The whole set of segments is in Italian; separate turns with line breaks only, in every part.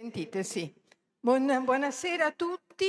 Sentite, sì. Buona, buonasera a tutti.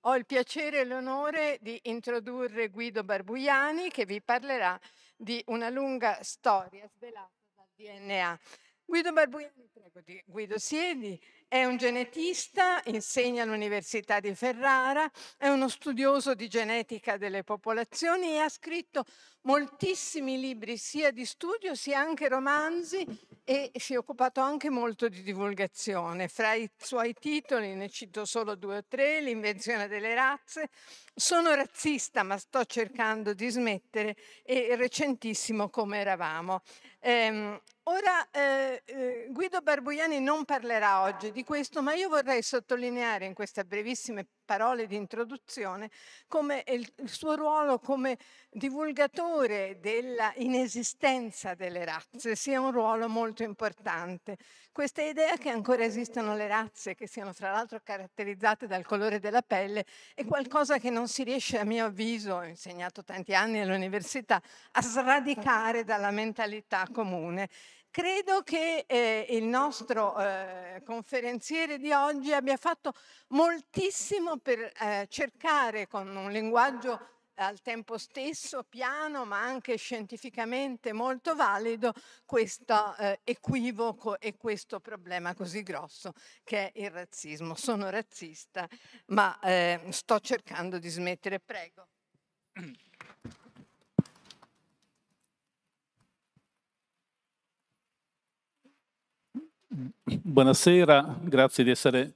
Ho il piacere e l'onore di introdurre Guido Barbuiani che vi parlerà di una lunga storia svelata dal DNA. Guido Barbuiani, prego, Guido, siedi. È un genetista, insegna all'Università di Ferrara, è uno studioso di genetica delle popolazioni e ha scritto moltissimi libri sia di studio sia anche romanzi e si è occupato anche molto di divulgazione. Fra i suoi titoli, ne cito solo due o tre, L'invenzione delle razze, Sono razzista ma sto cercando di smettere e recentissimo Come eravamo. Ehm, ora eh, eh Guido Barbuiani non parlerà oggi di di questo, ma io vorrei sottolineare in queste brevissime parole di introduzione come il, il suo ruolo come divulgatore della inesistenza delle razze sia un ruolo molto importante. Questa idea che ancora esistano le razze, che siano fra l'altro caratterizzate dal colore della pelle, è qualcosa che non si riesce, a mio avviso, ho insegnato tanti anni all'università, a sradicare dalla mentalità comune Credo che eh, il nostro eh, conferenziere di oggi abbia fatto moltissimo per eh, cercare con un linguaggio al tempo stesso piano ma anche scientificamente molto valido questo eh, equivoco e questo problema così grosso che è il razzismo. Sono razzista ma eh, sto cercando di smettere, prego.
Buonasera, grazie di essere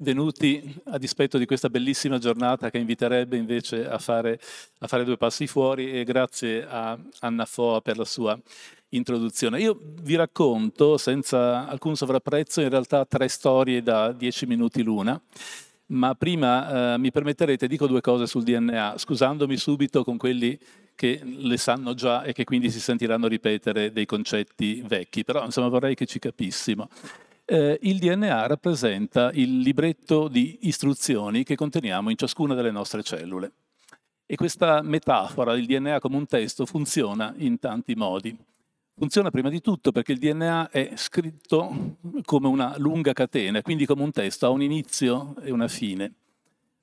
venuti a dispetto di questa bellissima giornata che inviterebbe invece a fare, a fare due passi fuori e grazie a Anna Foa per la sua introduzione. Io vi racconto senza alcun sovrapprezzo in realtà tre storie da dieci minuti l'una ma prima eh, mi permetterete, dico due cose sul DNA, scusandomi subito con quelli che le sanno già e che quindi si sentiranno ripetere dei concetti vecchi, però insomma vorrei che ci capissimo. Eh, il DNA rappresenta il libretto di istruzioni che conteniamo in ciascuna delle nostre cellule. E questa metafora, il DNA come un testo, funziona in tanti modi. Funziona prima di tutto perché il DNA è scritto come una lunga catena, quindi come un testo, ha un inizio e una fine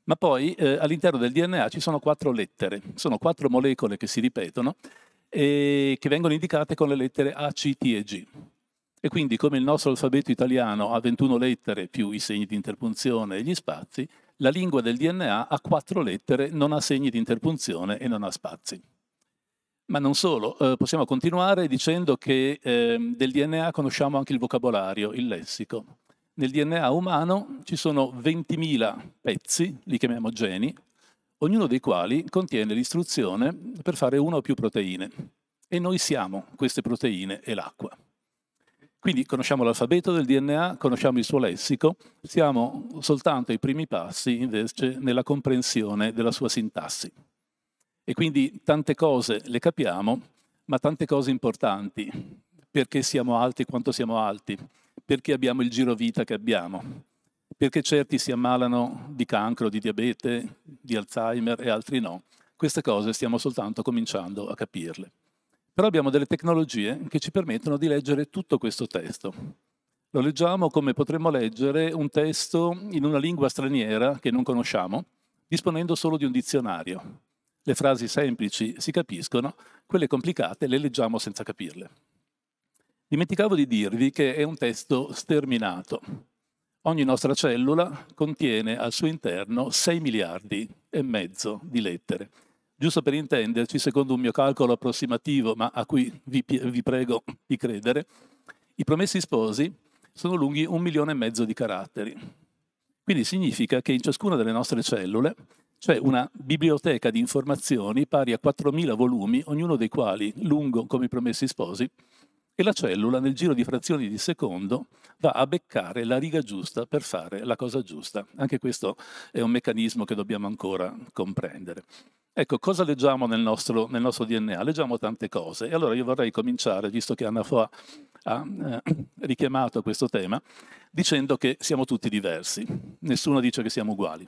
ma poi eh, all'interno del DNA ci sono quattro lettere, sono quattro molecole che si ripetono e eh, che vengono indicate con le lettere A, C, T e G. E quindi come il nostro alfabeto italiano ha 21 lettere più i segni di interpunzione e gli spazi, la lingua del DNA ha quattro lettere, non ha segni di interpunzione e non ha spazi. Ma non solo, eh, possiamo continuare dicendo che eh, del DNA conosciamo anche il vocabolario, il lessico. Nel DNA umano ci sono 20.000 pezzi, li chiamiamo geni, ognuno dei quali contiene l'istruzione per fare una o più proteine. E noi siamo queste proteine e l'acqua. Quindi conosciamo l'alfabeto del DNA, conosciamo il suo lessico, siamo soltanto ai primi passi invece nella comprensione della sua sintassi. E quindi tante cose le capiamo, ma tante cose importanti, perché siamo alti quanto siamo alti, perché abbiamo il giro vita che abbiamo, perché certi si ammalano di cancro, di diabete, di Alzheimer e altri no. Queste cose stiamo soltanto cominciando a capirle. Però abbiamo delle tecnologie che ci permettono di leggere tutto questo testo. Lo leggiamo come potremmo leggere un testo in una lingua straniera che non conosciamo, disponendo solo di un dizionario. Le frasi semplici si capiscono, quelle complicate le leggiamo senza capirle. Dimenticavo di dirvi che è un testo sterminato. Ogni nostra cellula contiene al suo interno 6 miliardi e mezzo di lettere. Giusto per intenderci, secondo un mio calcolo approssimativo, ma a cui vi, vi prego di credere, i promessi sposi sono lunghi un milione e mezzo di caratteri. Quindi significa che in ciascuna delle nostre cellule c'è una biblioteca di informazioni pari a 4.000 volumi, ognuno dei quali lungo come i promessi sposi, e la cellula nel giro di frazioni di secondo va a beccare la riga giusta per fare la cosa giusta. Anche questo è un meccanismo che dobbiamo ancora comprendere. Ecco, cosa leggiamo nel nostro, nel nostro DNA? Leggiamo tante cose e allora io vorrei cominciare, visto che Anna Foa ha eh, richiamato questo tema, dicendo che siamo tutti diversi, nessuno dice che siamo uguali.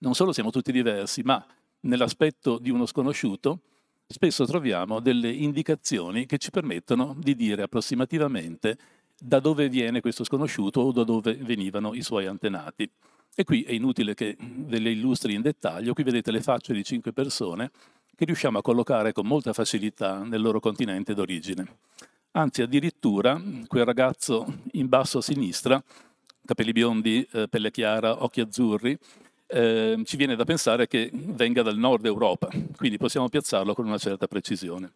Non solo siamo tutti diversi, ma nell'aspetto di uno sconosciuto spesso troviamo delle indicazioni che ci permettono di dire approssimativamente da dove viene questo sconosciuto o da dove venivano i suoi antenati. E qui è inutile che ve le illustri in dettaglio, qui vedete le facce di cinque persone che riusciamo a collocare con molta facilità nel loro continente d'origine. Anzi, addirittura quel ragazzo in basso a sinistra, capelli biondi, eh, pelle chiara, occhi azzurri, eh, ci viene da pensare che venga dal nord Europa, quindi possiamo piazzarlo con una certa precisione.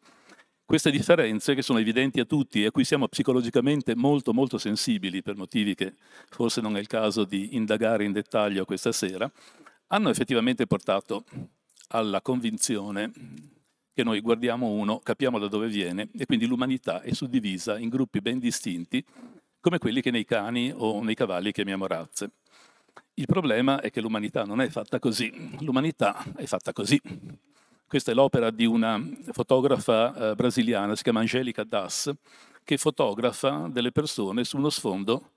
Queste differenze, che sono evidenti a tutti e a cui siamo psicologicamente molto molto sensibili per motivi che forse non è il caso di indagare in dettaglio questa sera, hanno effettivamente portato alla convinzione che noi guardiamo uno, capiamo da dove viene e quindi l'umanità è suddivisa in gruppi ben distinti come quelli che nei cani o nei cavalli chiamiamo razze. Il problema è che l'umanità non è fatta così, l'umanità è fatta così. Questa è l'opera di una fotografa eh, brasiliana, si chiama Angelica Das, che fotografa delle persone su uno sfondo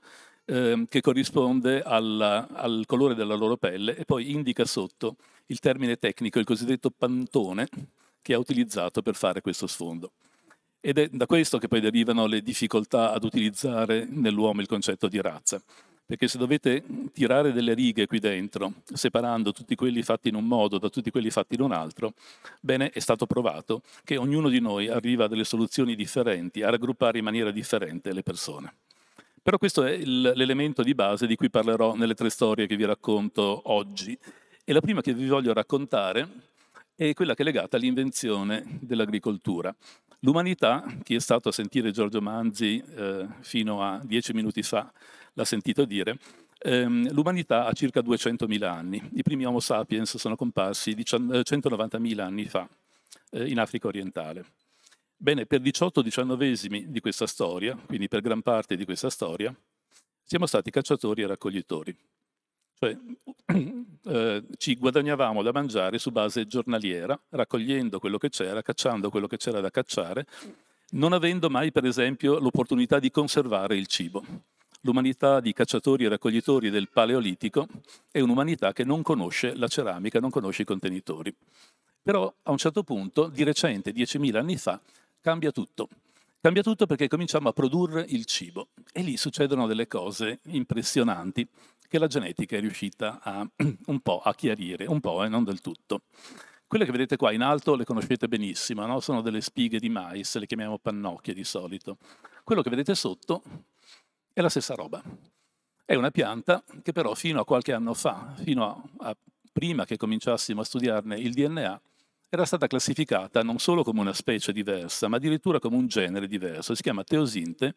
eh, che corrisponde alla, al colore della loro pelle e poi indica sotto il termine tecnico, il cosiddetto pantone, che ha utilizzato per fare questo sfondo. Ed è da questo che poi derivano le difficoltà ad utilizzare nell'uomo il concetto di razza. Perché se dovete tirare delle righe qui dentro, separando tutti quelli fatti in un modo da tutti quelli fatti in un altro, bene, è stato provato che ognuno di noi arriva a delle soluzioni differenti, a raggruppare in maniera differente le persone. Però questo è l'elemento di base di cui parlerò nelle tre storie che vi racconto oggi. E la prima che vi voglio raccontare è quella che è legata all'invenzione dell'agricoltura. L'umanità, chi è stato a sentire Giorgio Manzi eh, fino a dieci minuti fa, l'ha sentito dire, ehm, l'umanità ha circa 200.000 anni. I primi Homo sapiens sono comparsi 190.000 eh, anni fa eh, in Africa orientale. Bene, per 18-19 di questa storia, quindi per gran parte di questa storia, siamo stati cacciatori e raccoglitori. Cioè, eh, ci guadagnavamo da mangiare su base giornaliera, raccogliendo quello che c'era, cacciando quello che c'era da cacciare, non avendo mai, per esempio, l'opportunità di conservare il cibo. L'umanità di cacciatori e raccoglitori del Paleolitico è un'umanità che non conosce la ceramica, non conosce i contenitori. Però a un certo punto, di recente, 10.000 anni fa, cambia tutto. Cambia tutto perché cominciamo a produrre il cibo e lì succedono delle cose impressionanti che la genetica è riuscita a, un po' a chiarire, un po' e eh, non del tutto. Quelle che vedete qua in alto le conoscete benissimo, no? sono delle spighe di mais, le chiamiamo pannocchie di solito. Quello che vedete sotto è la stessa roba. È una pianta che però fino a qualche anno fa, fino a, a prima che cominciassimo a studiarne il DNA, era stata classificata non solo come una specie diversa, ma addirittura come un genere diverso. Si chiama teosinte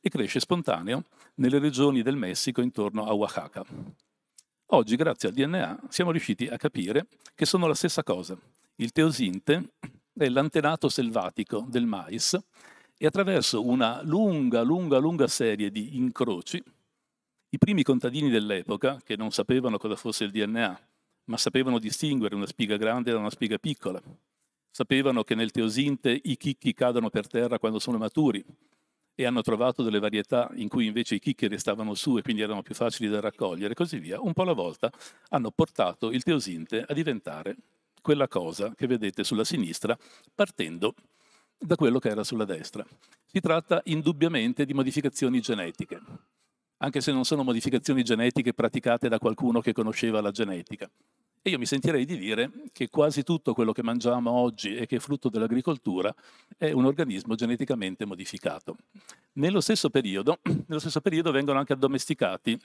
e cresce spontaneo nelle regioni del Messico intorno a Oaxaca. Oggi, grazie al DNA, siamo riusciti a capire che sono la stessa cosa. Il teosinte è l'antenato selvatico del mais e attraverso una lunga, lunga, lunga serie di incroci, i primi contadini dell'epoca, che non sapevano cosa fosse il DNA, ma sapevano distinguere una spiga grande da una spiga piccola, sapevano che nel teosinte i chicchi cadono per terra quando sono maturi e hanno trovato delle varietà in cui invece i chicchi restavano su e quindi erano più facili da raccogliere e così via, un po' alla volta hanno portato il teosinte a diventare quella cosa che vedete sulla sinistra partendo da quello che era sulla destra. Si tratta indubbiamente di modificazioni genetiche, anche se non sono modificazioni genetiche praticate da qualcuno che conosceva la genetica. E io mi sentirei di dire che quasi tutto quello che mangiamo oggi e che è frutto dell'agricoltura è un organismo geneticamente modificato. Nello stesso periodo, nello stesso periodo vengono anche addomesticati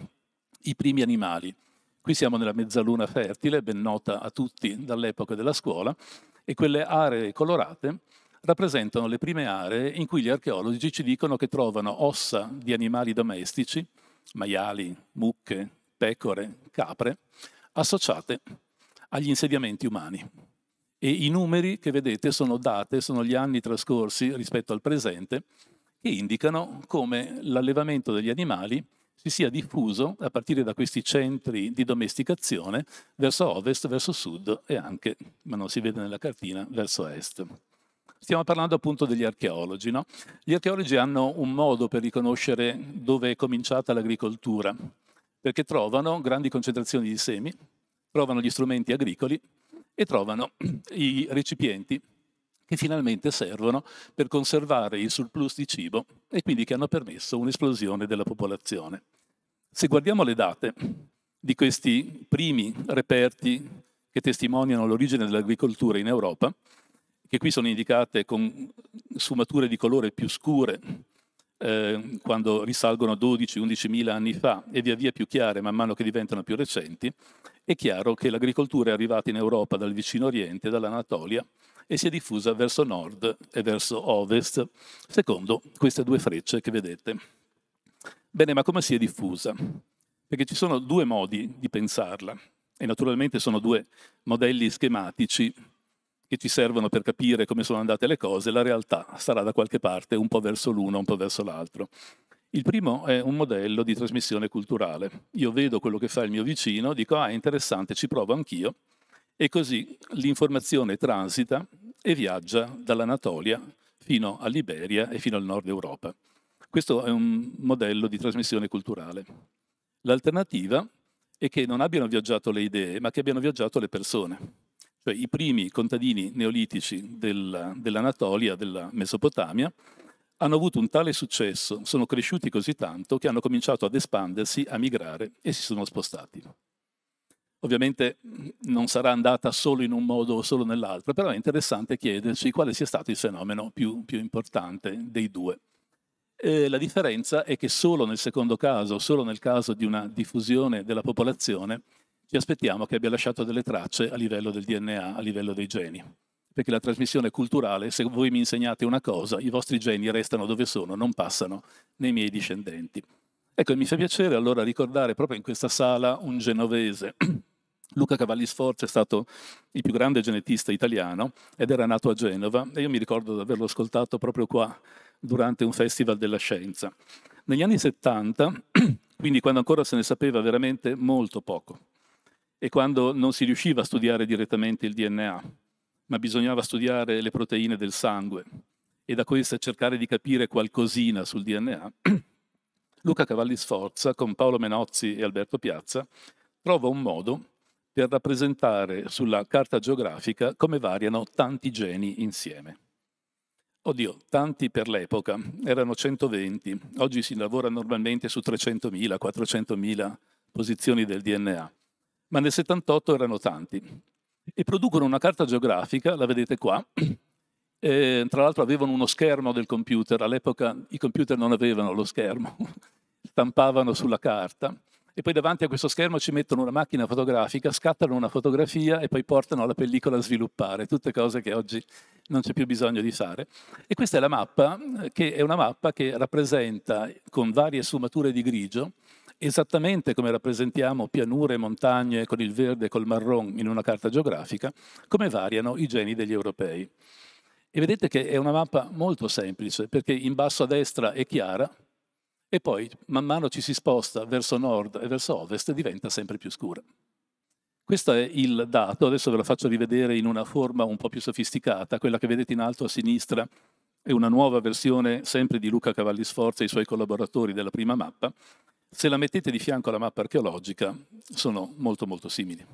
i primi animali. Qui siamo nella mezzaluna fertile, ben nota a tutti dall'epoca della scuola, e quelle aree colorate rappresentano le prime aree in cui gli archeologi ci dicono che trovano ossa di animali domestici, maiali, mucche, pecore, capre, associate agli insediamenti umani. E i numeri che vedete sono date, sono gli anni trascorsi rispetto al presente, che indicano come l'allevamento degli animali si sia diffuso a partire da questi centri di domesticazione verso ovest, verso sud e anche, ma non si vede nella cartina, verso est. Stiamo parlando appunto degli archeologi. No? Gli archeologi hanno un modo per riconoscere dove è cominciata l'agricoltura, perché trovano grandi concentrazioni di semi, trovano gli strumenti agricoli e trovano i recipienti che finalmente servono per conservare il surplus di cibo e quindi che hanno permesso un'esplosione della popolazione. Se guardiamo le date di questi primi reperti che testimoniano l'origine dell'agricoltura in Europa, che qui sono indicate con sfumature di colore più scure, eh, quando risalgono a 12-11 mila anni fa e via via più chiare man mano che diventano più recenti, è chiaro che l'agricoltura è arrivata in Europa dal vicino Oriente, dall'Anatolia, e si è diffusa verso nord e verso ovest, secondo queste due frecce che vedete. Bene, ma come si è diffusa? Perché ci sono due modi di pensarla e naturalmente sono due modelli schematici che ci servono per capire come sono andate le cose, la realtà sarà da qualche parte, un po' verso l'uno, un po' verso l'altro. Il primo è un modello di trasmissione culturale. Io vedo quello che fa il mio vicino, dico, ah, interessante, ci provo anch'io, e così l'informazione transita e viaggia dall'Anatolia fino all'Iberia e fino al nord Europa. Questo è un modello di trasmissione culturale. L'alternativa è che non abbiano viaggiato le idee, ma che abbiano viaggiato le persone cioè i primi contadini neolitici del, dell'Anatolia, della Mesopotamia, hanno avuto un tale successo, sono cresciuti così tanto che hanno cominciato ad espandersi, a migrare e si sono spostati. Ovviamente non sarà andata solo in un modo o solo nell'altro, però è interessante chiederci quale sia stato il fenomeno più, più importante dei due. Eh, la differenza è che solo nel secondo caso, solo nel caso di una diffusione della popolazione, ci aspettiamo che abbia lasciato delle tracce a livello del DNA, a livello dei geni. Perché la trasmissione culturale, se voi mi insegnate una cosa, i vostri geni restano dove sono, non passano nei miei discendenti. Ecco, mi fa piacere allora ricordare proprio in questa sala un genovese. Luca Cavalli Sforza è stato il più grande genetista italiano ed era nato a Genova e io mi ricordo di averlo ascoltato proprio qua durante un festival della scienza. Negli anni 70, quindi quando ancora se ne sapeva veramente molto poco, e quando non si riusciva a studiare direttamente il DNA, ma bisognava studiare le proteine del sangue e da queste cercare di capire qualcosina sul DNA, Luca Cavalli Sforza con Paolo Menozzi e Alberto Piazza trova un modo per rappresentare sulla carta geografica come variano tanti geni insieme. Oddio, tanti per l'epoca, erano 120, oggi si lavora normalmente su 300.000, 400.000 posizioni del DNA ma nel 78 erano tanti. E producono una carta geografica, la vedete qua, eh, tra l'altro avevano uno schermo del computer, all'epoca i computer non avevano lo schermo, stampavano sulla carta e poi davanti a questo schermo ci mettono una macchina fotografica, scattano una fotografia e poi portano la pellicola a sviluppare, tutte cose che oggi non c'è più bisogno di fare. E questa è la mappa, eh, che è una mappa che rappresenta con varie sfumature di grigio esattamente come rappresentiamo pianure e montagne con il verde e col marrone in una carta geografica, come variano i geni degli europei. E vedete che è una mappa molto semplice, perché in basso a destra è chiara, e poi man mano ci si sposta verso nord e verso ovest diventa sempre più scura. Questo è il dato, adesso ve lo faccio rivedere in una forma un po' più sofisticata, quella che vedete in alto a sinistra è una nuova versione sempre di Luca Cavalli Sforza e i suoi collaboratori della prima mappa, se la mettete di fianco alla mappa archeologica, sono molto molto simili.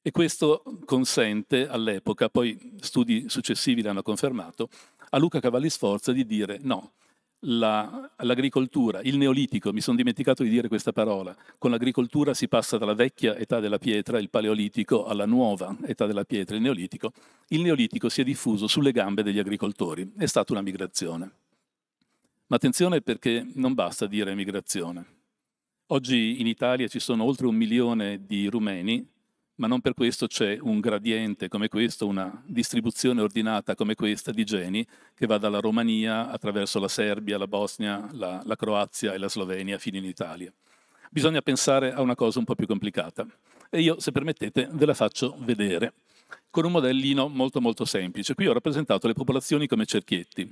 E questo consente all'epoca, poi studi successivi l'hanno confermato, a Luca Cavalli Sforza di dire no, l'agricoltura, il neolitico, mi sono dimenticato di dire questa parola, con l'agricoltura si passa dalla vecchia età della pietra, il paleolitico, alla nuova età della pietra, il neolitico. Il neolitico si è diffuso sulle gambe degli agricoltori, è stata una migrazione. Ma attenzione perché non basta dire migrazione. Oggi in Italia ci sono oltre un milione di rumeni, ma non per questo c'è un gradiente come questo, una distribuzione ordinata come questa di geni che va dalla Romania attraverso la Serbia, la Bosnia, la, la Croazia e la Slovenia fino in Italia. Bisogna pensare a una cosa un po' più complicata e io, se permettete, ve la faccio vedere con un modellino molto molto semplice. Qui ho rappresentato le popolazioni come cerchietti.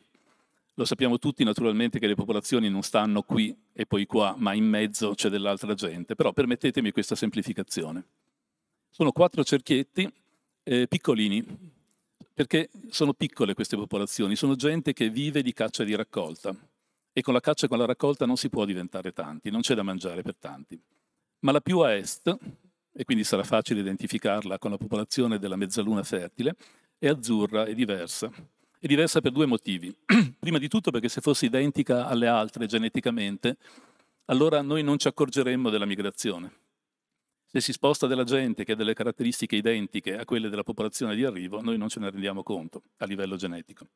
Lo sappiamo tutti naturalmente che le popolazioni non stanno qui e poi qua, ma in mezzo c'è dell'altra gente, però permettetemi questa semplificazione. Sono quattro cerchietti eh, piccolini, perché sono piccole queste popolazioni, sono gente che vive di caccia e di raccolta e con la caccia e con la raccolta non si può diventare tanti, non c'è da mangiare per tanti. Ma la più a est, e quindi sarà facile identificarla con la popolazione della mezzaluna fertile, è azzurra e diversa. È diversa per due motivi. Prima di tutto perché se fosse identica alle altre geneticamente, allora noi non ci accorgeremmo della migrazione. Se si sposta della gente che ha delle caratteristiche identiche a quelle della popolazione di arrivo, noi non ce ne rendiamo conto a livello genetico.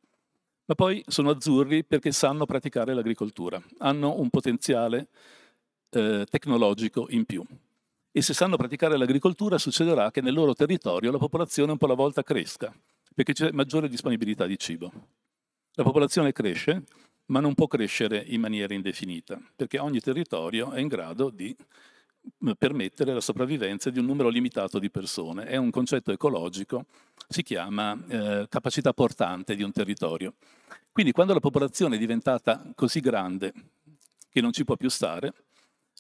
Ma poi sono azzurri perché sanno praticare l'agricoltura, hanno un potenziale eh, tecnologico in più. E se sanno praticare l'agricoltura succederà che nel loro territorio la popolazione un po' alla volta cresca, perché c'è maggiore disponibilità di cibo. La popolazione cresce, ma non può crescere in maniera indefinita, perché ogni territorio è in grado di eh, permettere la sopravvivenza di un numero limitato di persone. È un concetto ecologico, si chiama eh, capacità portante di un territorio. Quindi quando la popolazione è diventata così grande che non ci può più stare,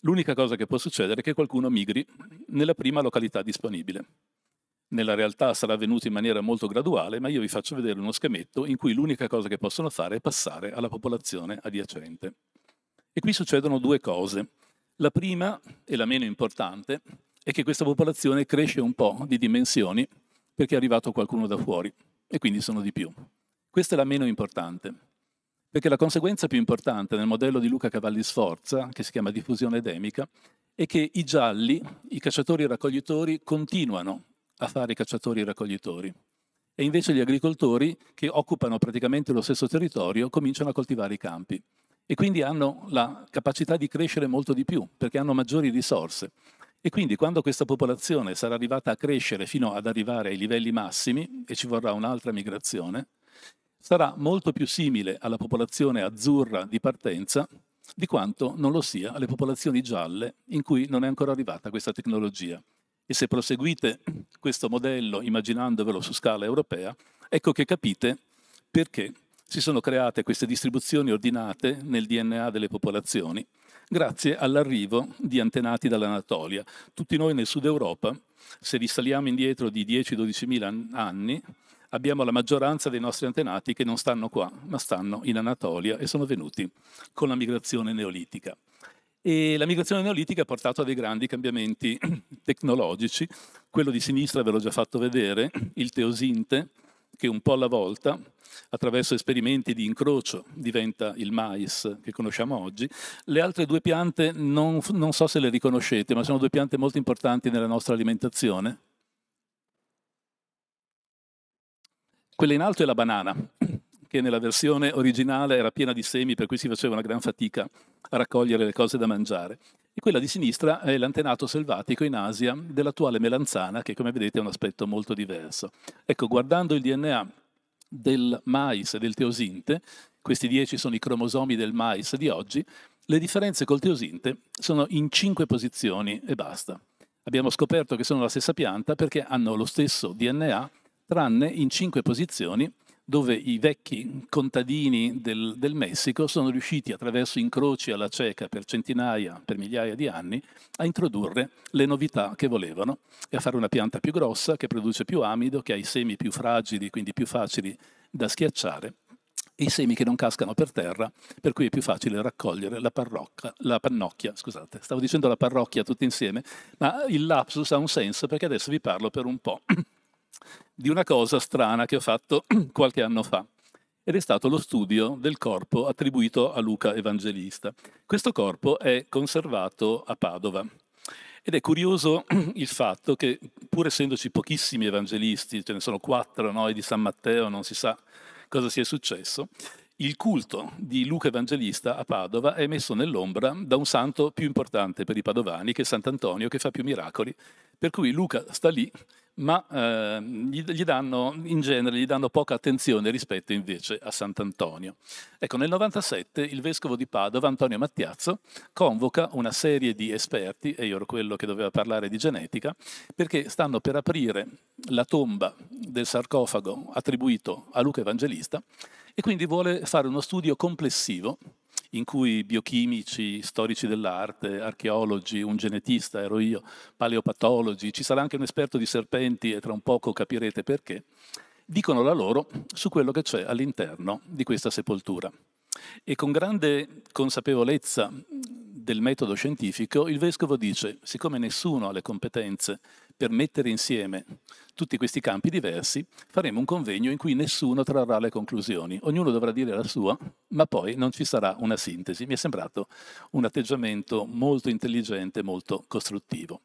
l'unica cosa che può succedere è che qualcuno migri nella prima località disponibile nella realtà sarà avvenuto in maniera molto graduale, ma io vi faccio vedere uno schemetto in cui l'unica cosa che possono fare è passare alla popolazione adiacente. E qui succedono due cose. La prima, e la meno importante, è che questa popolazione cresce un po' di dimensioni perché è arrivato qualcuno da fuori e quindi sono di più. Questa è la meno importante, perché la conseguenza più importante nel modello di Luca Cavalli Sforza, che si chiama diffusione edemica, è che i gialli, i cacciatori e raccoglitori, continuano a fare i cacciatori e i raccoglitori. E invece gli agricoltori, che occupano praticamente lo stesso territorio, cominciano a coltivare i campi. E quindi hanno la capacità di crescere molto di più, perché hanno maggiori risorse. E quindi quando questa popolazione sarà arrivata a crescere fino ad arrivare ai livelli massimi, e ci vorrà un'altra migrazione, sarà molto più simile alla popolazione azzurra di partenza di quanto non lo sia alle popolazioni gialle in cui non è ancora arrivata questa tecnologia. E se proseguite questo modello immaginandovelo su scala europea, ecco che capite perché si sono create queste distribuzioni ordinate nel DNA delle popolazioni grazie all'arrivo di antenati dall'Anatolia. Tutti noi nel sud Europa, se risaliamo indietro di 10-12 mila anni, abbiamo la maggioranza dei nostri antenati che non stanno qua, ma stanno in Anatolia e sono venuti con la migrazione neolitica. E la migrazione neolitica ha portato a dei grandi cambiamenti tecnologici. Quello di sinistra ve l'ho già fatto vedere, il teosinte, che un po' alla volta, attraverso esperimenti di incrocio, diventa il mais che conosciamo oggi. Le altre due piante non, non so se le riconoscete, ma sono due piante molto importanti nella nostra alimentazione. Quella in alto è la banana, che nella versione originale era piena di semi, per cui si faceva una gran fatica a raccogliere le cose da mangiare. E quella di sinistra è l'antenato selvatico in Asia dell'attuale melanzana, che come vedete ha un aspetto molto diverso. Ecco, guardando il DNA del mais e del teosinte, questi dieci sono i cromosomi del mais di oggi, le differenze col teosinte sono in cinque posizioni e basta. Abbiamo scoperto che sono la stessa pianta perché hanno lo stesso DNA, tranne in cinque posizioni dove i vecchi contadini del, del, Messico sono riusciti attraverso incroci alla cieca per centinaia, per migliaia di anni, a introdurre le novità che volevano e a fare una pianta più grossa, che produce più amido, che ha i semi più fragili, quindi più facili da schiacciare, e i semi che non cascano per terra, per cui è più facile raccogliere la, parrocca, la pannocchia. Scusate, stavo dicendo la parrocchia tutti insieme, ma il lapsus ha un senso perché adesso vi parlo per un po'. di una cosa strana che ho fatto qualche anno fa ed è stato lo studio del corpo attribuito a Luca Evangelista. Questo corpo è conservato a Padova ed è curioso il fatto che pur essendoci pochissimi evangelisti, ce ne sono quattro noi di San Matteo, non si sa cosa sia successo, il culto di Luca Evangelista a Padova è messo nell'ombra da un santo più importante per i padovani, che è Sant'Antonio, che fa più miracoli. Per cui Luca sta lì ma eh, gli, gli danno, in genere gli danno poca attenzione rispetto invece a Sant'Antonio. Ecco, nel 97 il vescovo di Padova, Antonio Mattiazzo, convoca una serie di esperti, e io ero quello che doveva parlare di genetica, perché stanno per aprire la tomba del sarcofago attribuito a Luca Evangelista e quindi vuole fare uno studio complessivo in cui biochimici, storici dell'arte, archeologi, un genetista, ero io, paleopatologi, ci sarà anche un esperto di serpenti e tra un poco capirete perché, dicono la loro su quello che c'è all'interno di questa sepoltura. E con grande consapevolezza del metodo scientifico, il vescovo dice, siccome nessuno ha le competenze per mettere insieme tutti questi campi diversi, faremo un convegno in cui nessuno trarrà le conclusioni, ognuno dovrà dire la sua, ma poi non ci sarà una sintesi. Mi è sembrato un atteggiamento molto intelligente, molto costruttivo.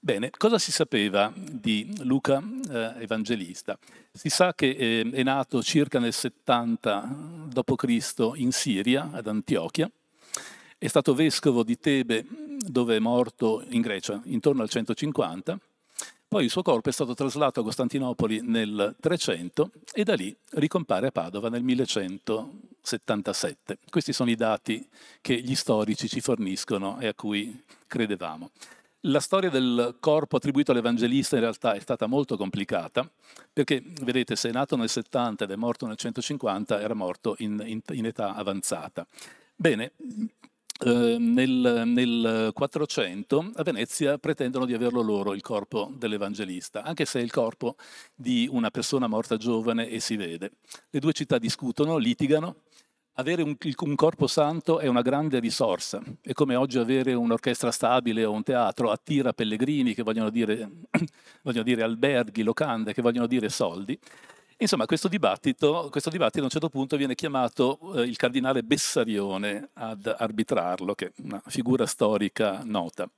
Bene, cosa si sapeva di Luca eh, Evangelista? Si sa che eh, è nato circa nel 70 d.C. in Siria, ad Antiochia, è stato vescovo di Tebe dove è morto in Grecia intorno al 150 poi il suo corpo è stato traslato a Costantinopoli nel 300 e da lì ricompare a Padova nel 1177. Questi sono i dati che gli storici ci forniscono e a cui credevamo. La storia del corpo attribuito all'Evangelista in realtà è stata molto complicata, perché vedete, se è nato nel 70 ed è morto nel 150, era morto in, in, in età avanzata. Bene, Ehm, nel, nel 400 a Venezia pretendono di averlo loro il corpo dell'Evangelista, anche se è il corpo di una persona morta giovane e si vede. Le due città discutono, litigano. Avere un, un corpo santo è una grande risorsa, è come oggi avere un'orchestra stabile o un teatro attira pellegrini che vogliono dire, vogliono dire alberghi, locande, che vogliono dire soldi. Insomma, questo dibattito, questo dibattito, a un certo punto viene chiamato eh, il cardinale Bessarione ad arbitrarlo, che è una figura storica nota.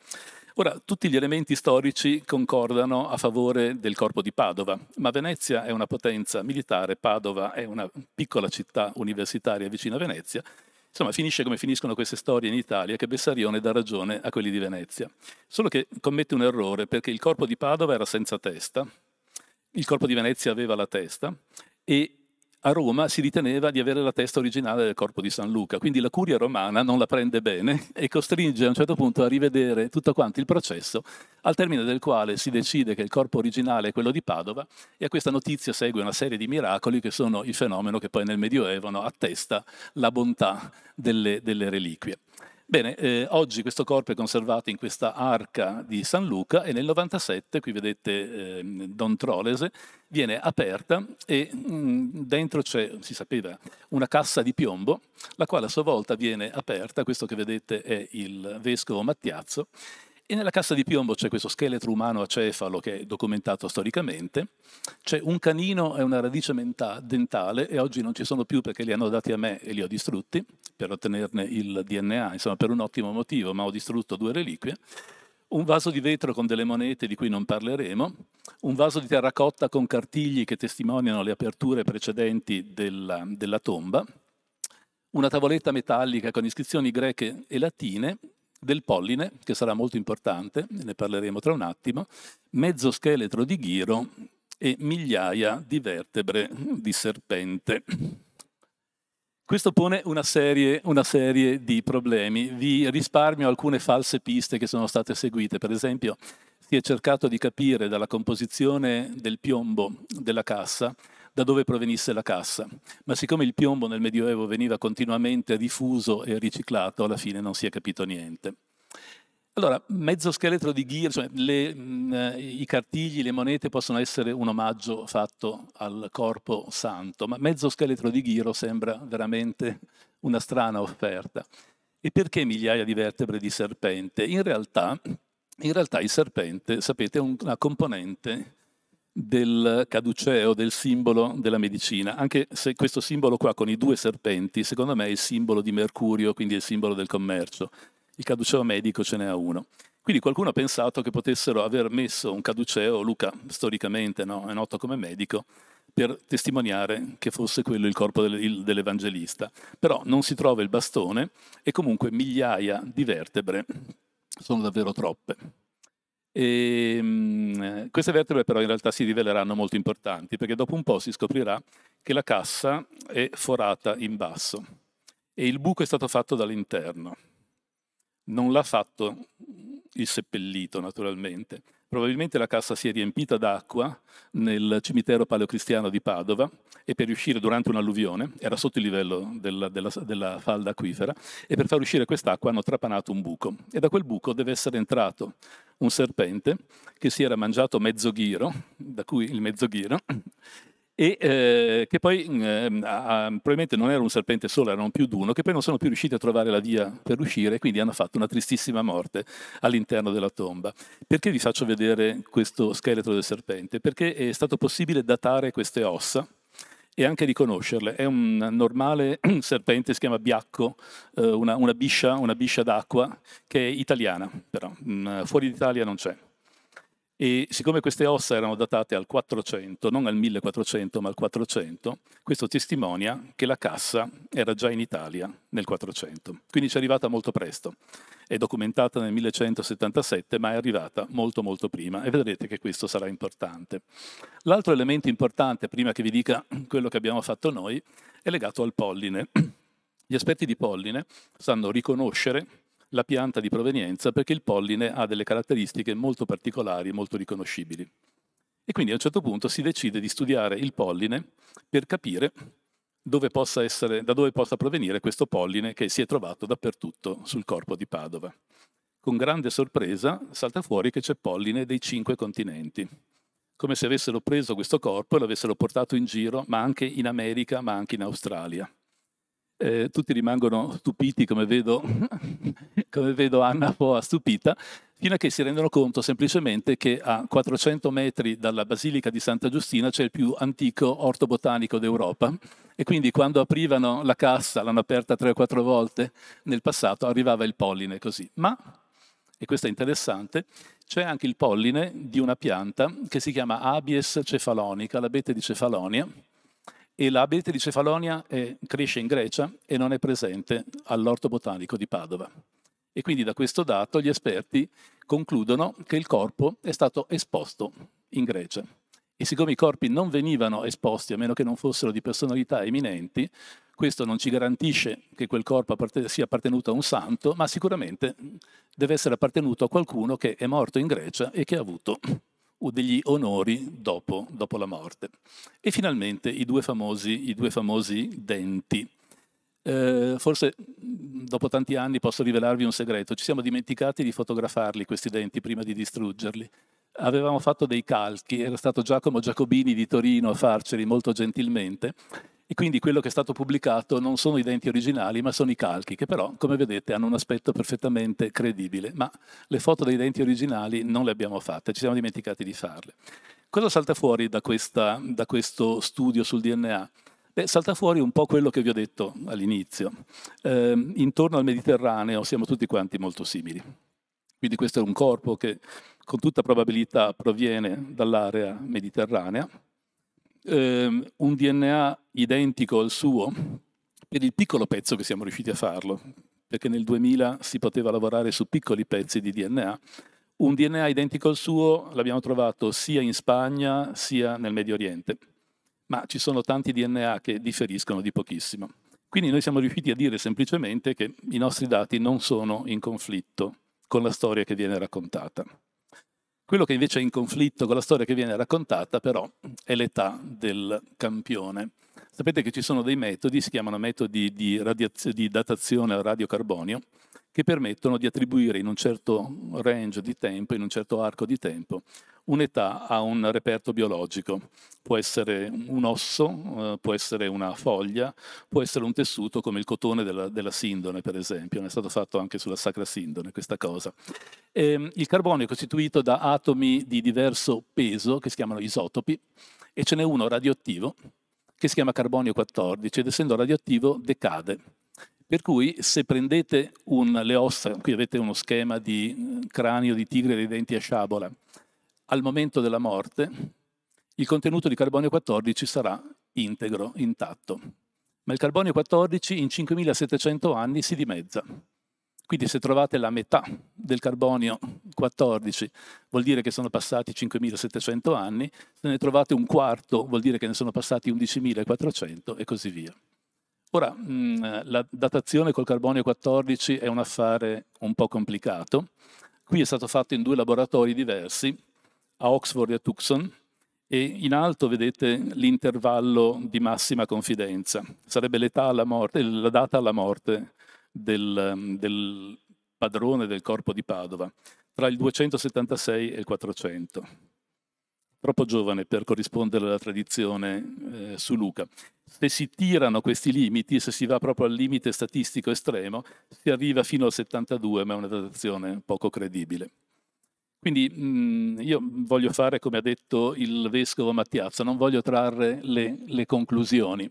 Ora, tutti gli elementi storici concordano a favore del corpo di Padova, ma Venezia è una potenza militare, Padova è una piccola città universitaria vicina a Venezia. Insomma, finisce come finiscono queste storie in Italia, che Bessarione dà ragione a quelli di Venezia. Solo che commette un errore, perché il corpo di Padova era senza testa, il corpo di Venezia aveva la testa e a Roma si riteneva di avere la testa originale del corpo di San Luca, quindi la curia romana non la prende bene e costringe a un certo punto a rivedere tutto quanto il processo, al termine del quale si decide che il corpo originale è quello di Padova e a questa notizia segue una serie di miracoli che sono il fenomeno che poi nel Medioevo attesta la bontà delle, delle reliquie. Bene, eh, oggi questo corpo è conservato in questa arca di San Luca e nel 97, qui vedete eh, Don Trolese, viene aperta e mh, mm, dentro c'è, si sapeva, una cassa di piombo, la quale a sua volta viene aperta, questo che vedete è il vescovo Mattiazzo, e nella cassa di piombo c'è questo scheletro umano acefalo che è documentato storicamente, c'è un canino e una radice dentale e oggi non ci sono più perché li hanno dati a me e li ho distrutti per ottenerne il DNA, insomma per un ottimo motivo, ma ho distrutto due reliquie un vaso di vetro con delle monete di cui non parleremo, un vaso di terracotta con cartigli che testimoniano le aperture precedenti della, della, tomba, una tavoletta metallica con iscrizioni greche e latine del polline, che sarà molto importante, ne parleremo tra un attimo, mezzo scheletro di ghiro e migliaia di vertebre di serpente. Questo pone una serie, una serie, di problemi. Vi risparmio alcune false piste che sono state seguite. Per esempio, si è cercato di capire dalla composizione del piombo della cassa da dove provenisse la cassa, ma siccome il piombo nel Medioevo veniva continuamente diffuso e riciclato, alla fine non si è capito niente. Allora, mezzo scheletro di ghir, cioè le, mh, mm, eh, i cartigli, le monete possono essere un omaggio fatto al corpo santo, ma mezzo scheletro di ghiro sembra veramente una strana offerta. E perché migliaia di vertebre di serpente? In realtà, in realtà il serpente, sapete, è una componente del caduceo, del simbolo della medicina, anche se questo simbolo qua con i due serpenti, secondo me è il simbolo di Mercurio, quindi è il simbolo del commercio. Il caduceo medico ce n'è uno. Quindi qualcuno ha pensato che potessero aver messo un caduceo, Luca storicamente no, è noto come medico, per testimoniare che fosse quello il corpo dell'Evangelista. Però non si trova il bastone e comunque migliaia di vertebre sono davvero troppe. E, ehm, mh, queste vertebre però in realtà si riveleranno molto importanti perché dopo un po' si scoprirà che la cassa è forata in basso e il buco è stato fatto dall'interno. Non l'ha fatto il seppellito naturalmente, Probabilmente la cassa si è riempita d'acqua nel cimitero paleocristiano di Padova e per riuscire durante un'alluvione, era sotto il livello della, della, della falda acquifera, e per far uscire quest'acqua hanno trapanato un buco. E da quel buco deve essere entrato un serpente che si era mangiato mezzo ghiro, da cui il mezzo ghiro, e eh, che poi mh, mm, ehm, probabilmente non era un serpente solo, erano più d'uno, che poi non sono più riusciti a trovare la via per uscire, e quindi hanno fatto una tristissima morte all'interno della tomba. Perché vi faccio vedere questo scheletro del serpente? Perché è stato possibile datare queste ossa, e anche riconoscerle. È un normale serpente, si chiama biacco, eh, una, una, biscia, una biscia d'acqua, che è italiana però, mm, fuori d'Italia non c'è. E siccome queste ossa erano datate al 400, non al 1400 ma al 400, questo testimonia che la cassa era già in Italia nel 400, quindi ci è arrivata molto presto. È documentata nel 1177 ma è arrivata molto molto prima e vedrete che questo sarà importante. L'altro elemento importante, prima che vi dica quello che abbiamo fatto noi, è legato al polline. Gli esperti di polline sanno riconoscere la pianta di provenienza perché il polline ha delle caratteristiche molto particolari e molto riconoscibili. E quindi a un certo punto si decide di studiare il polline per capire dove essere, da dove possa provenire questo polline che si è trovato dappertutto sul corpo di Padova. Con grande sorpresa salta fuori che c'è polline dei cinque continenti, come se avessero preso questo corpo e l'avessero portato in giro, ma anche in America, ma anche in Australia eh, tutti rimangono stupiti come vedo, come vedo Anna Poa stupita, fino a che si rendono conto semplicemente che a 400 metri dalla Basilica di Santa Giustina c'è il più antico orto botanico d'Europa e quindi quando aprivano la cassa, l'hanno aperta tre o quattro volte nel passato, arrivava il polline così. Ma, e questo è interessante, c'è anche il polline di una pianta che si chiama Abies cefalonica, l'abete di Cefalonia, e la abete di Cefalonia è, eh, cresce in Grecia e non è presente all'orto botanico di Padova. E quindi da questo dato gli esperti concludono che il corpo è stato esposto in Grecia. E siccome i corpi non venivano esposti, a meno che non fossero di personalità eminenti, questo non ci garantisce che quel corpo sia appartenuto a un santo, ma sicuramente deve essere appartenuto a qualcuno che è morto in Grecia e che ha avuto degli onori dopo, dopo la morte. E finalmente i due famosi, i due famosi denti. Eh, forse dopo tanti anni posso rivelarvi un segreto, ci siamo dimenticati di fotografarli questi denti prima di distruggerli. Avevamo fatto dei calchi, era stato Giacomo Giacobini di Torino a farceli molto gentilmente e quindi quello che è stato pubblicato non sono i denti originali ma sono i calchi che però come vedete hanno un aspetto perfettamente credibile ma le foto dei denti originali non le abbiamo fatte, ci siamo dimenticati di farle. Cosa salta fuori da, questa, da questo studio sul DNA? Beh, salta fuori un po' quello che vi ho detto all'inizio. Eh, intorno al Mediterraneo siamo tutti quanti molto simili. Quindi questo è un corpo che con tutta probabilità proviene dall'area mediterranea, eh, un DNA identico al suo per il piccolo pezzo che siamo riusciti a farlo, perché nel 2000 si poteva lavorare su piccoli pezzi di DNA. Un DNA identico al suo l'abbiamo trovato sia in Spagna sia nel Medio Oriente, ma ci sono tanti DNA che differiscono di pochissimo. Quindi noi siamo riusciti a dire semplicemente che i nostri dati non sono in conflitto con la storia che viene raccontata. Quello che invece è in conflitto con la storia che viene raccontata però è l'età del campione. Sapete che ci sono dei metodi, si chiamano metodi di, di datazione al radiocarbonio, che permettono di attribuire in un certo range di tempo, in un certo arco di tempo, un'età ha un reperto biologico. Può essere un osso, eh, può essere una foglia, può essere un tessuto come il cotone della, della sindone, per esempio. Ne è stato fatto anche sulla sacra sindone questa cosa. E, ehm, il carbonio è costituito da atomi di diverso peso, che si chiamano isotopi, e ce n'è uno radioattivo, che si chiama carbonio 14, ed essendo radioattivo decade. Per cui se prendete un, le ossa, qui avete uno schema di eh, cranio di tigre dei denti a sciabola, al momento della morte, il contenuto di carbonio 14 sarà integro, intatto. Ma il carbonio 14 in 5700 anni si dimezza. Quindi se trovate la metà del carbonio 14 vuol dire che sono passati 5700 anni, se ne trovate un quarto vuol dire che ne sono passati 11400 e così via. Ora, mh, mm, la datazione col carbonio 14 è un affare un po' complicato. Qui è stato fatto in due laboratori diversi, a Oxford e a Tucson, e in alto vedete l'intervallo di massima confidenza. Sarebbe morte, la data alla morte del, del padrone del corpo di Padova, tra il 276 e il 400 troppo giovane per corrispondere alla tradizione eh, su Luca. Se si tirano questi limiti, se si va proprio al limite statistico estremo, si arriva fino al 72, ma è una datazione poco credibile. Quindi mh, mm, io voglio fare, come ha detto il vescovo Mattiazza, non voglio trarre le, le conclusioni,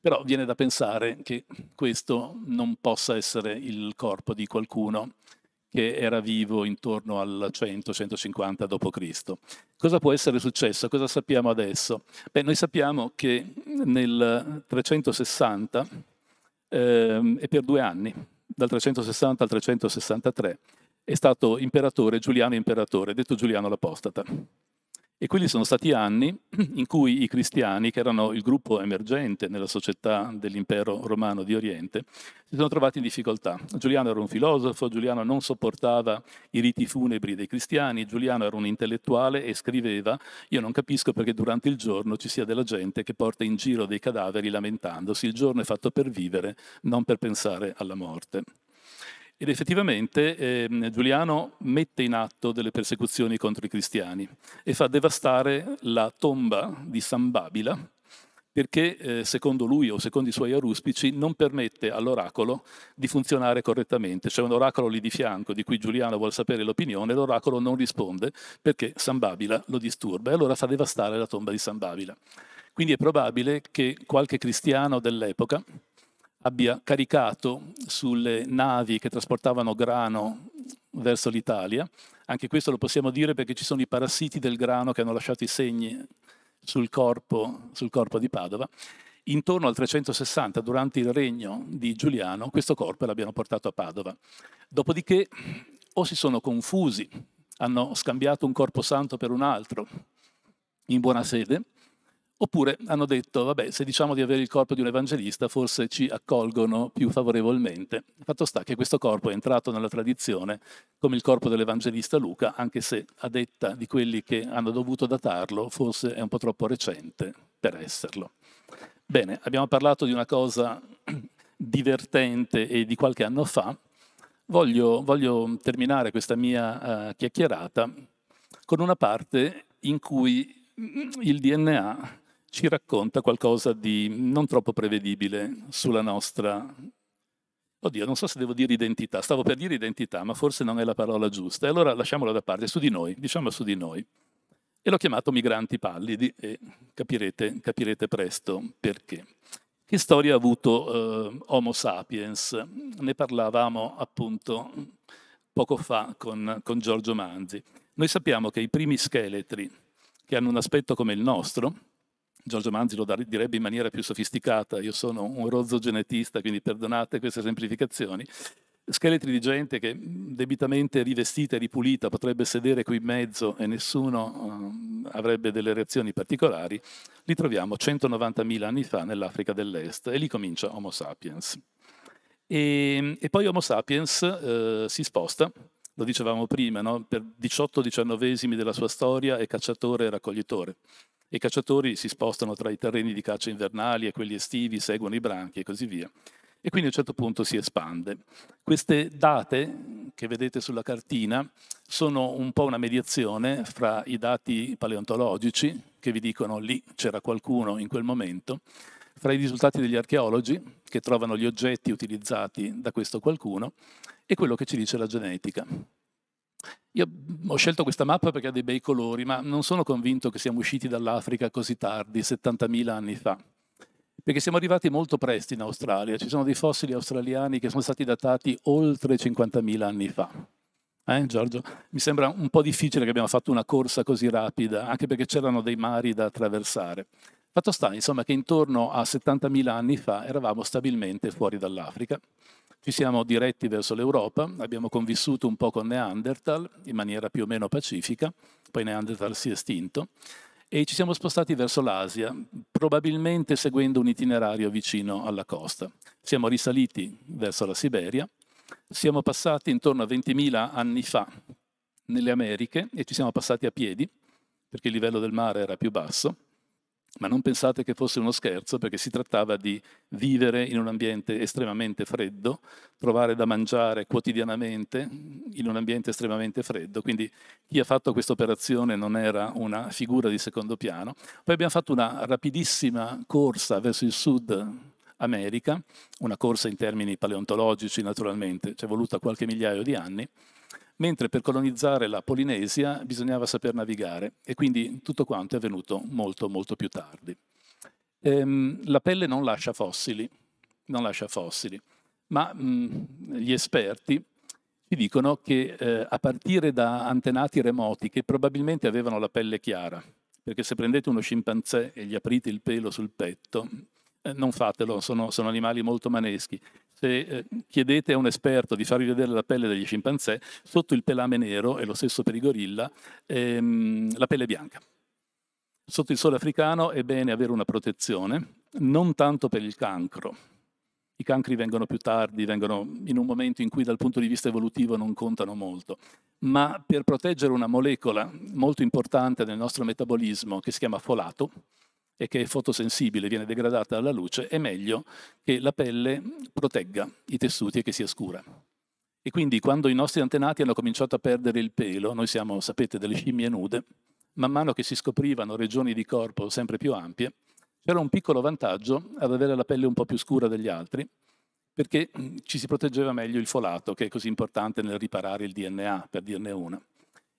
però viene da pensare che questo non possa essere il corpo di qualcuno che era vivo intorno al 100-150 d.C. Cosa può essere successo? Cosa sappiamo adesso? Beh, noi sappiamo che nel 360 eh, e per due anni, dal 360 al 363, è stato imperatore Giuliano Imperatore, detto Giuliano l'Apostata. E quelli sono stati anni in cui i cristiani, che erano il gruppo emergente nella società dell'impero romano di Oriente, si sono trovati in difficoltà. Giuliano era un filosofo, Giuliano non sopportava i riti funebri dei cristiani, Giuliano era un intellettuale e scriveva, io non capisco perché durante il giorno ci sia della gente che porta in giro dei cadaveri lamentandosi, il giorno è fatto per vivere, non per pensare alla morte. Ed effettivamente eh, Giuliano mette in atto delle persecuzioni contro i cristiani e fa devastare la tomba di San Babila perché eh, secondo lui o secondo i suoi aruspici non permette all'oracolo di funzionare correttamente. C'è un oracolo lì di fianco di cui Giuliano vuole sapere l'opinione, l'oracolo non risponde perché San Babila lo disturba e allora fa devastare la tomba di San Babila. Quindi è probabile che qualche cristiano dell'epoca, abbia caricato sulle navi che trasportavano grano verso l'Italia. Anche questo lo possiamo dire perché ci sono i parassiti del grano che hanno lasciato i segni sul corpo, sul corpo di Padova. Intorno al 360, durante il regno di Giuliano, questo corpo l'abbiano portato a Padova. Dopodiché o si sono confusi, hanno scambiato un corpo santo per un altro, in buona sede, Oppure hanno detto, vabbè, se diciamo di avere il corpo di un evangelista, forse ci accolgono più favorevolmente. Fatto sta che questo corpo è entrato nella tradizione come il corpo dell'evangelista Luca, anche se a detta di quelli che hanno dovuto datarlo, forse è un po' troppo recente per esserlo. Bene, abbiamo parlato di una cosa divertente e di qualche anno fa. Voglio, voglio terminare questa mia uh, chiacchierata con una parte in cui il DNA ci racconta qualcosa di non troppo prevedibile sulla nostra, oddio, non so se devo dire identità, stavo per dire identità, ma forse non è la parola giusta, e allora lasciamola da parte, su di noi, diciamo su di noi. E l'ho chiamato Migranti pallidi e capirete, capirete presto perché. Che storia ha avuto eh, Homo sapiens? Ne parlavamo appunto poco fa con, con Giorgio Manzi. Noi sappiamo che i primi scheletri che hanno un aspetto come il nostro, Giorgio Manzi lo direbbe in maniera più sofisticata, io sono un rozzo genetista, quindi perdonate queste semplificazioni, scheletri di gente che debitamente rivestita e ripulita potrebbe sedere qui in mezzo e nessuno uh, avrebbe delle reazioni particolari, li troviamo 190.000 anni fa nell'Africa dell'Est e lì comincia Homo sapiens. E, ehm, e poi Homo sapiens uh, si sposta, lo dicevamo prima, no? per 18-19 della sua storia è cacciatore e raccoglitore. I cacciatori si spostano tra i terreni di caccia invernali e quelli estivi, seguono i branchi e così via. E quindi a un certo punto si espande. Queste date che vedete sulla cartina sono un po' una mediazione fra i dati paleontologici, che vi dicono lì c'era qualcuno in quel momento, fra i risultati degli archeologi, che trovano gli oggetti utilizzati da questo qualcuno, e quello che ci dice la genetica. Io ho scelto questa mappa perché ha dei bei colori, ma non sono convinto che siamo usciti dall'Africa così tardi, 70.000 anni fa, perché siamo arrivati molto presto in Australia. Ci sono dei fossili australiani che sono stati datati oltre 50.000 anni fa. Eh, Giorgio? Mi sembra un po' difficile che abbiamo fatto una corsa così rapida, anche perché c'erano dei mari da attraversare. Fatto sta, insomma, che intorno a 70.000 anni fa eravamo stabilmente fuori dall'Africa ci siamo diretti verso l'Europa, abbiamo convissuto un po' con Neanderthal in maniera più o meno pacifica, poi Neanderthal si è estinto, e ci siamo spostati verso l'Asia, probabilmente seguendo un itinerario vicino alla costa. Siamo risaliti verso la Siberia, siamo passati intorno a 20.000 anni fa nelle Americhe e ci siamo passati a piedi, perché il livello del mare era più basso, ma non pensate che fosse uno scherzo perché si trattava di vivere in un ambiente estremamente freddo, trovare da mangiare quotidianamente in un ambiente estremamente freddo, quindi chi ha fatto questa operazione non era una figura di secondo piano. Poi abbiamo fatto una rapidissima corsa verso il sud America, una corsa in termini paleontologici naturalmente, ci è voluta qualche migliaio di anni, mentre per colonizzare la Polinesia bisognava saper navigare e quindi tutto quanto è avvenuto molto molto più tardi. Ehm, la pelle non lascia fossili, non lascia fossili ma mh, mm, gli esperti ci dicono che eh, a partire da antenati remoti che probabilmente avevano la pelle chiara, perché se prendete uno scimpanzé e gli aprite il pelo sul petto, eh, non fatelo, sono, sono, animali molto maneschi se eh, chiedete a un esperto di farvi vedere la pelle degli scimpanzé, sotto il pelame nero, e lo stesso per i gorilla, ehm, la pelle è bianca. Sotto il sole africano è bene avere una protezione, non tanto per il cancro. I cancri vengono più tardi, vengono in un momento in cui dal punto di vista evolutivo non contano molto, ma per proteggere una molecola molto importante nel nostro metabolismo che si chiama folato, e che è fotosensibile, viene degradata alla luce, è meglio che la pelle protegga i tessuti e che sia scura. E quindi quando i nostri antenati hanno cominciato a perdere il pelo, noi siamo, sapete, delle scimmie nude, man mano che si scoprivano regioni di corpo sempre più ampie, c'era un piccolo vantaggio ad avere la pelle un po' più scura degli altri, perché ci si proteggeva meglio il folato, che è così importante nel riparare il DNA per dirne una.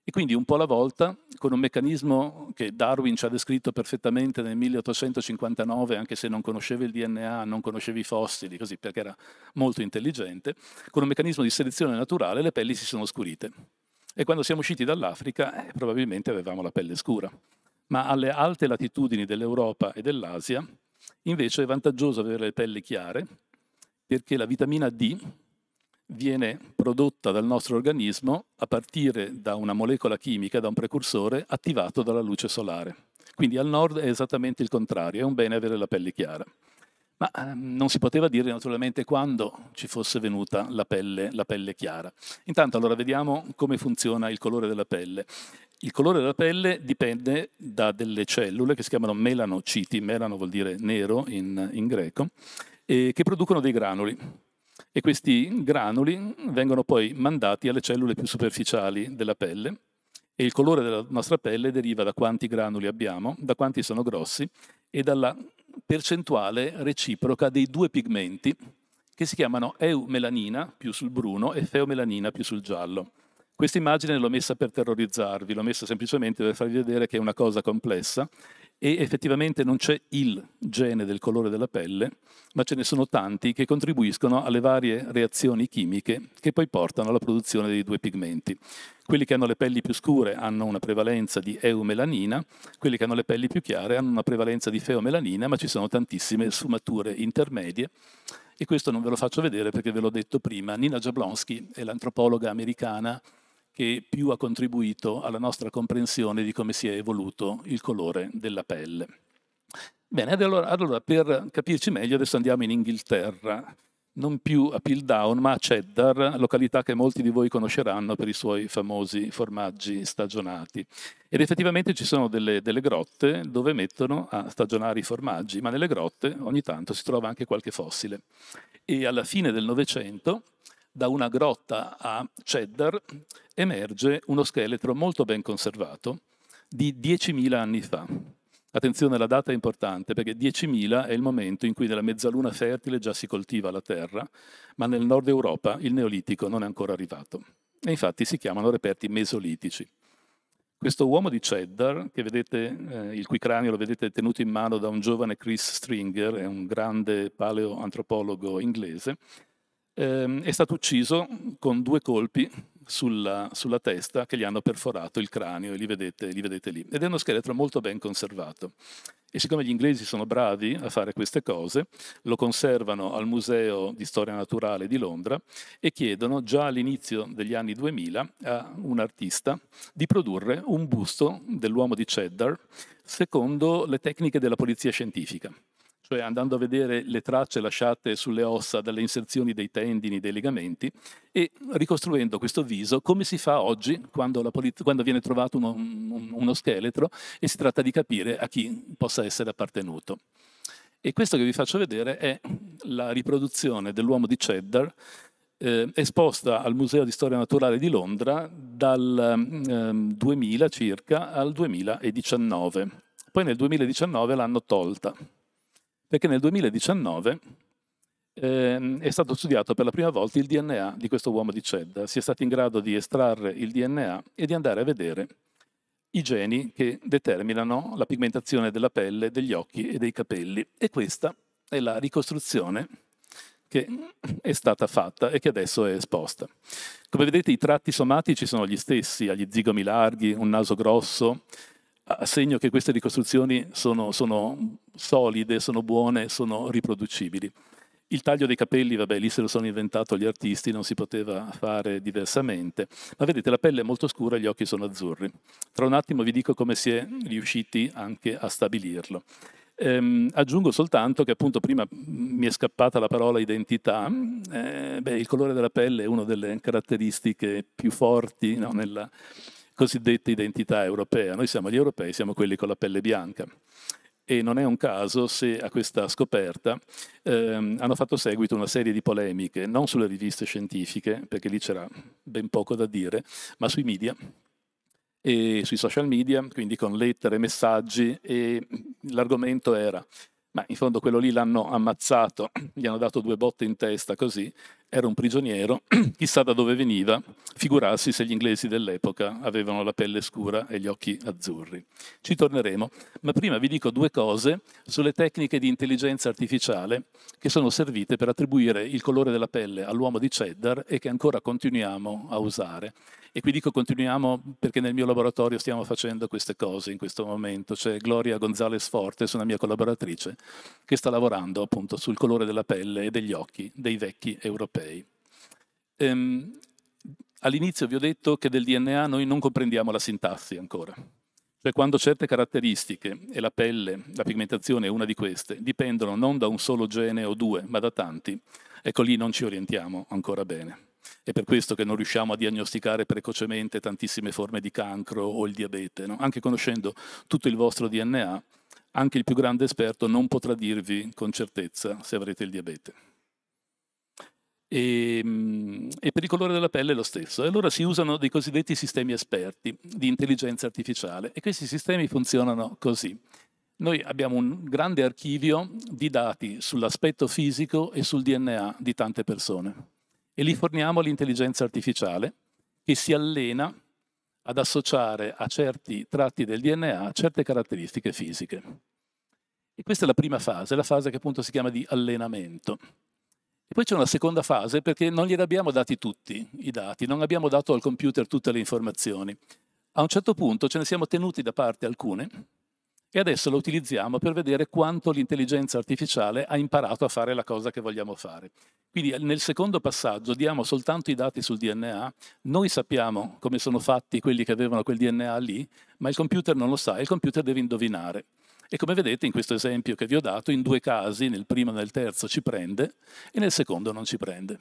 E quindi un po' alla volta, con un meccanismo che Darwin ci ha descritto perfettamente nel 1859, anche se non conosceva il DNA, non conosceva i fossili, così perché era molto intelligente, con un meccanismo di selezione naturale le pelli si sono scurite. E quando siamo usciti dall'Africa eh, probabilmente avevamo la pelle scura. Ma alle alte latitudini dell'Europa e dell'Asia invece è vantaggioso avere le pelli chiare perché la vitamina D, viene prodotta dal nostro organismo a partire da una molecola chimica, da un precursore attivato dalla luce solare. Quindi al nord è esattamente il contrario, è un bene avere la pelle chiara. Ma ehm, non si poteva dire naturalmente quando ci fosse venuta la pelle, la pelle chiara. Intanto allora vediamo come funziona il colore della pelle. Il colore della pelle dipende da delle cellule che si chiamano melanociti, melano vuol dire nero in, in greco, eh, che producono dei granuli e questi granuli vengono poi mandati alle cellule più superficiali della pelle e il colore della nostra pelle deriva da quanti granuli abbiamo, da quanti sono grossi e dalla percentuale reciproca dei due pigmenti che si chiamano eumelanina più sul bruno e feomelanina più sul giallo. Questa immagine l'ho messa per terrorizzarvi, l'ho messa semplicemente per farvi vedere che è una cosa complessa e effettivamente non c'è il gene del colore della pelle, ma ce ne sono tanti che contribuiscono alle varie reazioni chimiche che poi portano alla produzione dei due pigmenti. Quelli che hanno le pelli più scure hanno una prevalenza di eumelanina, quelli che hanno le pelli più chiare hanno una prevalenza di feomelanina, ma ci sono tantissime sfumature intermedie e questo non ve lo faccio vedere perché ve l'ho detto prima, Nina Jablonski è l'antropologa americana che più ha contribuito alla nostra comprensione di come si è evoluto il colore della pelle. Bene, allora, allora per capirci meglio adesso andiamo in Inghilterra, non più a Piltdown ma a Cheddar, località che molti di voi conosceranno per i suoi famosi formaggi stagionati. Ed effettivamente ci sono delle, delle grotte dove mettono a stagionare i formaggi, ma nelle grotte ogni tanto si trova anche qualche fossile. E alla fine del Novecento da una grotta a Cheddar emerge uno scheletro molto ben conservato di 10.000 anni fa. Attenzione, la data è importante perché 10.000 è il momento in cui nella mezzaluna fertile già si coltiva la terra, ma nel nord Europa il Neolitico non è ancora arrivato. E infatti si chiamano reperti mesolitici. Questo uomo di Cheddar, vedete, eh, il cui cranio lo vedete tenuto in mano da un giovane Chris Stringer, è un grande paleoantropologo inglese, ehm, è stato ucciso con due colpi sulla, sulla, testa che gli hanno perforato il cranio e li vedete, li vedete lì. Ed è uno scheletro molto ben conservato. E siccome gli inglesi sono bravi a fare queste cose, lo conservano al Museo di Storia Naturale di Londra e chiedono già all'inizio degli anni 2000 a un artista di produrre un busto dell'uomo di Cheddar secondo le tecniche della polizia scientifica cioè andando a vedere le tracce lasciate sulle ossa dalle inserzioni dei tendini, dei legamenti, e ricostruendo questo viso come si fa oggi quando, quando viene trovato uno, uno scheletro e si tratta di capire a chi possa essere appartenuto. E questo che vi faccio vedere è la riproduzione dell'uomo di Cheddar eh, esposta al Museo di Storia Naturale di Londra dal eh, 2000 circa al 2019. Poi nel 2019 l'hanno tolta perché nel 2019 eh, è stato studiato per la prima volta il DNA di questo uomo di Cedda. Si è stati in grado di estrarre il DNA e di andare a vedere i geni che determinano la pigmentazione della pelle, degli occhi e dei capelli. E questa è la ricostruzione che è stata fatta e che adesso è esposta. Come vedete i tratti somatici sono gli stessi, ha gli zigomi larghi, un naso grosso, a segno che queste ricostruzioni sono, sono solide, sono buone, sono riproducibili. Il taglio dei capelli, vabbè, lì se lo sono inventato gli artisti, non si poteva fare diversamente. Ma vedete, la pelle è molto scura e gli occhi sono azzurri. Tra un attimo vi dico come si è riusciti anche a stabilirlo. Ehm, aggiungo soltanto che appunto prima mi è scappata la parola identità. Eh, beh, il colore della pelle è una delle caratteristiche più forti no, nella, cosiddetta identità europea. Noi siamo gli europei, siamo quelli con la pelle bianca. E non è un caso se a questa scoperta ehm, hanno fatto seguito una serie di polemiche, non sulle riviste scientifiche, perché lì c'era ben poco da dire, ma sui media e sui social media, quindi con lettere, messaggi, e l'argomento era ma in fondo quello lì l'hanno ammazzato, gli hanno dato due botte in testa così, era un prigioniero, chissà da dove veniva, figurarsi se gli inglesi dell'epoca avevano la pelle scura e gli occhi azzurri. Ci torneremo, ma prima vi dico due cose sulle tecniche di intelligenza artificiale che sono servite per attribuire il colore della pelle all'uomo di Cheddar e che ancora continuiamo a usare. E qui dico continuiamo perché nel mio laboratorio stiamo facendo queste cose in questo momento. C'è Gloria Gonzales Fortes, una mia collaboratrice, che sta lavorando appunto sul colore della pelle e degli occhi dei vecchi europei europei. Ehm, all'inizio vi ho detto che del DNA noi non comprendiamo la sintassi ancora. Cioè quando certe caratteristiche, e la pelle, la pigmentazione è una di queste, dipendono non da un solo gene o due, ma da tanti, ecco lì non ci orientiamo ancora bene. È per questo che non riusciamo a diagnosticare precocemente tantissime forme di cancro o il diabete. No? Anche conoscendo tutto il vostro DNA, anche il più grande esperto non potrà dirvi con certezza se avrete il diabete e, ehm, e, per il colore della pelle è lo stesso. E allora si usano dei cosiddetti sistemi esperti di intelligenza artificiale e questi sistemi funzionano così. Noi abbiamo un grande archivio di dati sull'aspetto fisico e sul DNA di tante persone e li forniamo all'intelligenza artificiale che si allena ad associare a certi tratti del DNA certe caratteristiche fisiche. E questa è la prima fase, la fase che appunto si chiama di allenamento. E poi c'è una seconda fase perché non gli abbiamo dati tutti i dati, non abbiamo dato al computer tutte le informazioni. A un certo punto ce ne siamo tenuti da parte alcune e adesso lo utilizziamo per vedere quanto l'intelligenza artificiale ha imparato a fare la cosa che vogliamo fare. Quindi eh, nel secondo passaggio diamo soltanto i dati sul DNA, noi sappiamo come sono fatti quelli che avevano quel DNA lì, ma il computer non lo sa, il computer deve indovinare. E come vedete in questo esempio che vi ho dato, in due casi, nel primo e nel terzo ci prende e nel secondo non ci prende.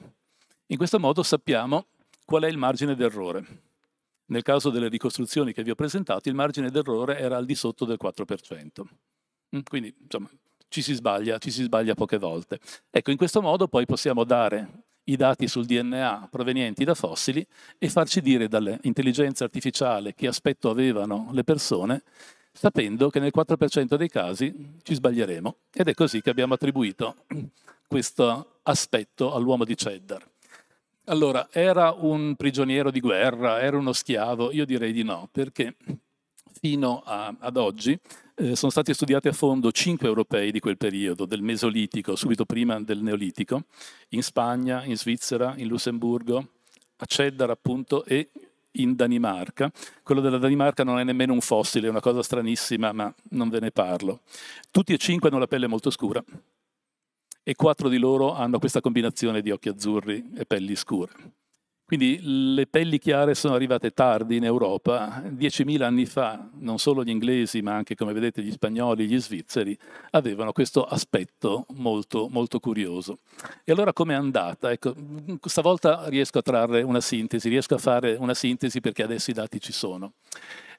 In questo modo sappiamo qual è il margine d'errore. Nel caso delle ricostruzioni che vi ho presentato, il margine d'errore era al di sotto del 4%. Mm, quindi, insomma, ci si sbaglia, ci si sbaglia poche volte. Ecco, in questo modo poi possiamo dare i dati sul DNA provenienti da fossili e farci dire dall'intelligenza artificiale che aspetto avevano le persone sapendo che nel 4% dei casi ci sbaglieremo. Ed è così che abbiamo attribuito questo aspetto all'uomo di Cheddar. Allora, era un prigioniero di guerra, era uno schiavo? Io direi di no, perché fino a, ad oggi eh, sono stati studiati a fondo cinque europei di quel periodo, del Mesolitico, subito prima del Neolitico, in Spagna, in Svizzera, in Lussemburgo, a Cheddar appunto e in Danimarca. Quello della Danimarca non è nemmeno un fossile, è una cosa stranissima, ma non ve ne parlo. Tutti e cinque hanno la pelle molto scura e quattro di loro hanno questa combinazione di occhi azzurri e pelli scure. Quindi le pelli chiare sono arrivate tardi in Europa, 10.000 anni fa non solo gli inglesi ma anche come vedete gli spagnoli, gli svizzeri avevano questo aspetto molto, molto curioso. E allora com'è andata? Ecco, stavolta riesco a trarre una sintesi, riesco a fare una sintesi perché adesso i dati ci sono.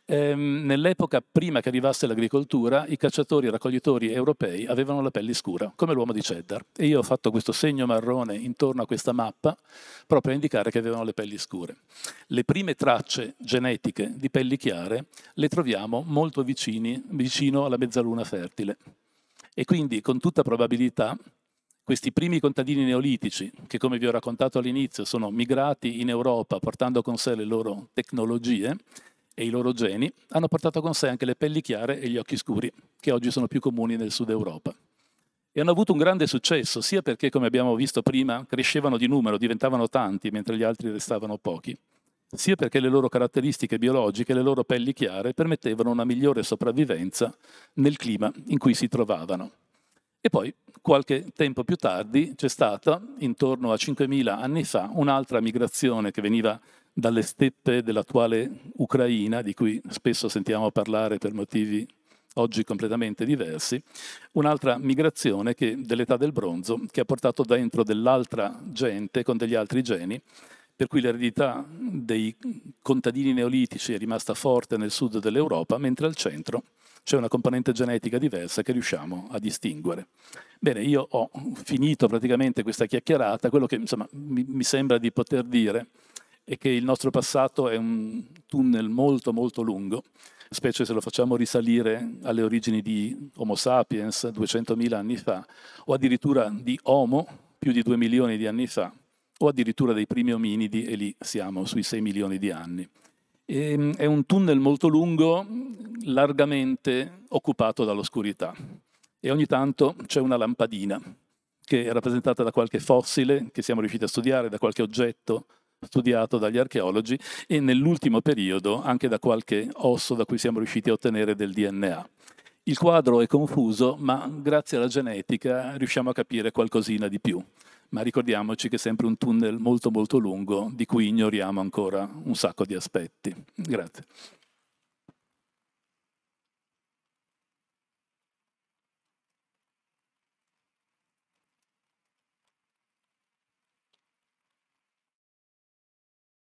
Ehm, nell'epoca prima che arrivasse l'agricoltura, i cacciatori e raccoglitori europei avevano la pelle scura, come l'uomo di Cheddar. E io ho fatto questo segno marrone intorno a questa mappa proprio a indicare che avevano le pelli scure. Le prime tracce genetiche di pelli chiare le troviamo molto vicini, vicino alla mezzaluna fertile. E quindi, con tutta probabilità, questi primi contadini neolitici, che come vi ho raccontato all'inizio sono migrati in Europa portando con sé le loro tecnologie, e i loro geni hanno portato con sé anche le pelli chiare e gli occhi scuri, che oggi sono più comuni nel sud Europa. E hanno avuto un grande successo, sia perché, come abbiamo visto prima, crescevano di numero, diventavano tanti, mentre gli altri restavano pochi, sia perché le loro caratteristiche biologiche, le loro pelli chiare, permettevano una migliore sopravvivenza nel clima in cui si trovavano. E poi, qualche tempo più tardi, c'è stata, intorno a 5.000 anni fa, un'altra migrazione che veniva dalle steppe dell'attuale Ucraina, di cui spesso sentiamo parlare per motivi oggi completamente diversi, un'altra migrazione che, dell'età del bronzo che ha portato dentro dell'altra gente con degli altri geni, per cui l'eredità dei contadini neolitici è rimasta forte nel sud dell'Europa, mentre al centro c'è una componente genetica diversa che riusciamo a distinguere. Bene, io ho finito praticamente questa chiacchierata, quello che insomma, mi, mi sembra di poter dire è che il nostro passato è un tunnel molto molto lungo, specie se lo facciamo risalire alle origini di Homo sapiens 200.000 anni fa, o addirittura di Homo più di 2 milioni di anni fa, o addirittura dei primi ominidi, e lì siamo sui 6 milioni di anni. E, ehm, è un tunnel molto lungo, largamente occupato dall'oscurità. E ogni tanto c'è una lampadina, che è rappresentata da qualche fossile che siamo riusciti a studiare, da qualche oggetto studiato dagli archeologi e nell'ultimo periodo anche da qualche osso da cui siamo riusciti a ottenere del DNA. Il quadro è confuso, ma grazie alla genetica riusciamo a capire qualcosina di più. Ma ricordiamoci che è sempre un tunnel molto molto lungo di cui ignoriamo ancora un sacco di aspetti. Grazie.